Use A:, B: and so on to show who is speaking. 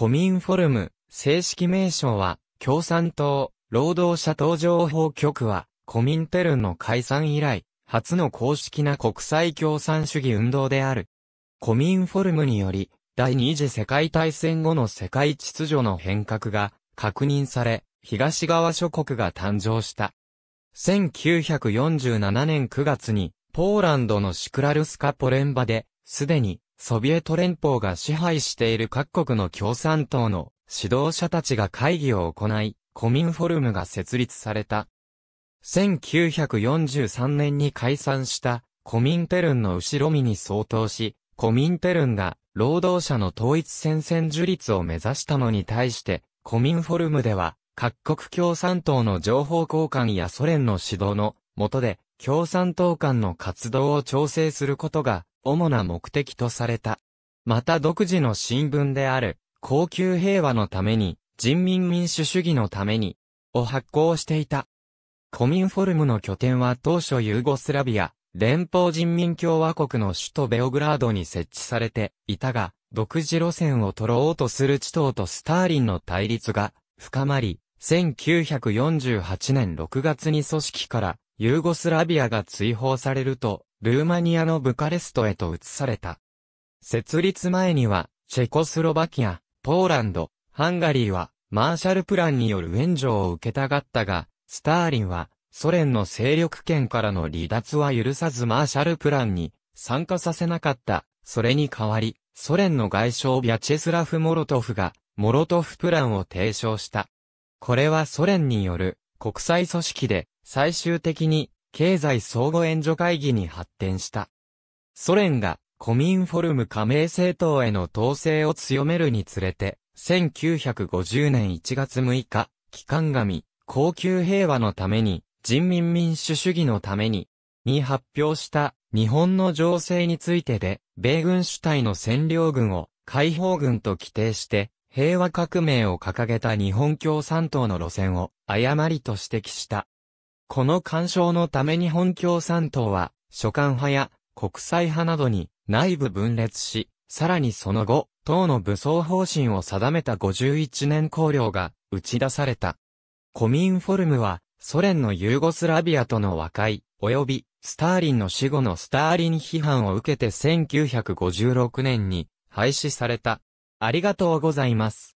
A: コミンフォルム、正式名称は、共産党、労働者党情報局は、コミンテルンの解散以来、初の公式な国際共産主義運動である。コミンフォルムにより、第二次世界大戦後の世界秩序の変革が確認され、東側諸国が誕生した。1947年9月に、ポーランドのシクラルスカポレンバで、すでにソビエト連邦が支配している各国の共産党の指導者たちが会議を行い、コミンフォルムが設立された。1943年に解散したコミンテルンの後ろ身に相当し、コミンテルンが労働者の統一戦線樹立を目指したのに対して、コミンフォルムでは各国共産党の情報交換やソ連の指導の下で共産党間の活動を調整することが主な目的とされた。また独自の新聞である、高級平和のために、人民民主主義のために、を発行していた。コミンフォルムの拠点は当初ユーゴスラビア、連邦人民共和国の首都ベオグラードに設置されていたが、独自路線を取ろうとする地頭とスターリンの対立が深まり、1948年6月に組織からユーゴスラビアが追放されると、ルーマニアのブカレストへと移された。設立前には、チェコスロバキア、ポーランド、ハンガリーは、マーシャルプランによる援助を受けたがったが、スターリンは、ソ連の勢力圏からの離脱は許さずマーシャルプランに参加させなかった。それに代わり、ソ連の外相ビャチェスラフ・モロトフが、モロトフプランを提唱した。これはソ連による国際組織で、最終的に経済相互援助会議に発展した。ソ連がコミンフォルム加盟政党への統制を強めるにつれて、1950年1月6日、機関紙、高級平和のために、人民民主主義のために、に発表した日本の情勢についてで、米軍主体の占領軍を解放軍と規定して、平和革命を掲げた日本共産党の路線を誤りと指摘した。この干渉のため日本共産党は、諸官派や国際派などに内部分裂し、さらにその後、党の武装方針を定めた51年綱領が打ち出された。コミンフォルムは、ソ連のユーゴスラビアとの和解、及び、スターリンの死後のスターリン批判を受けて1956年に廃止された。ありがとうございます。